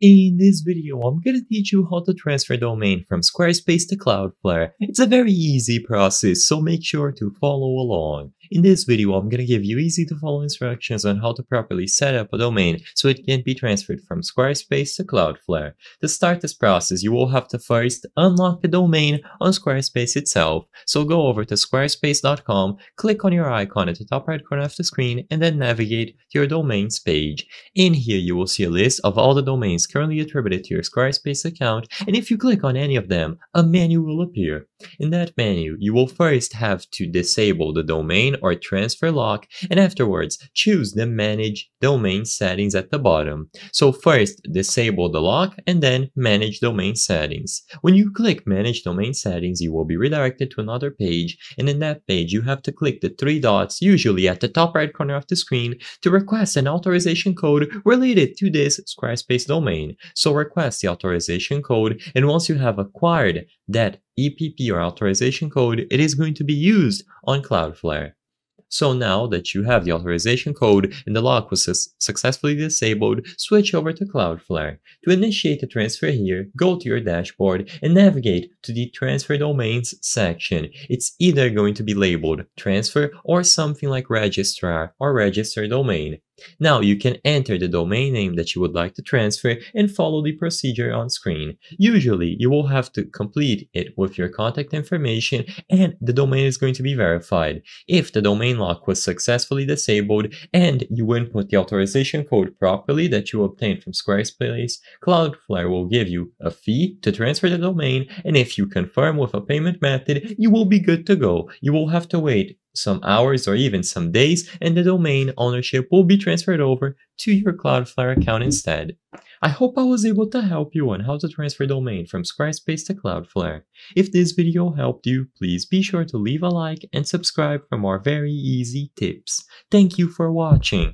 In this video, I'm gonna teach you how to transfer domain from Squarespace to Cloudflare. It's a very easy process, so make sure to follow along. In this video, I'm gonna give you easy to follow instructions on how to properly set up a domain so it can be transferred from Squarespace to Cloudflare. To start this process, you will have to first unlock the domain on Squarespace itself. So go over to squarespace.com, click on your icon at the top right corner of the screen, and then navigate to your domains page. In here, you will see a list of all the domains currently attributed to your Squarespace account, and if you click on any of them, a menu will appear. In that menu, you will first have to disable the domain or transfer lock, and afterwards choose the Manage Domain Settings at the bottom. So first, disable the lock, and then Manage Domain Settings. When you click Manage Domain Settings, you will be redirected to another page, and in that page, you have to click the three dots, usually at the top right corner of the screen, to request an authorization code related to this Squarespace domain. So request the authorization code and once you have acquired that EPP or authorization code, it is going to be used on Cloudflare. So now that you have the authorization code and the lock was successfully disabled, switch over to Cloudflare. To initiate the transfer here, go to your dashboard and navigate to the transfer domains section. It's either going to be labeled transfer or something like registrar or register domain. Now you can enter the domain name that you would like to transfer and follow the procedure on screen. Usually you will have to complete it with your contact information and the domain is going to be verified. If the domain lock was successfully disabled and you input the authorization code properly that you obtained from Squarespace, Cloudflare will give you a fee to transfer the domain and if you confirm with a payment method, you will be good to go. You will have to wait some hours or even some days, and the domain ownership will be transferred over to your Cloudflare account instead. I hope I was able to help you on how to transfer domain from Squarespace to Cloudflare. If this video helped you, please be sure to leave a like and subscribe for more very easy tips. Thank you for watching!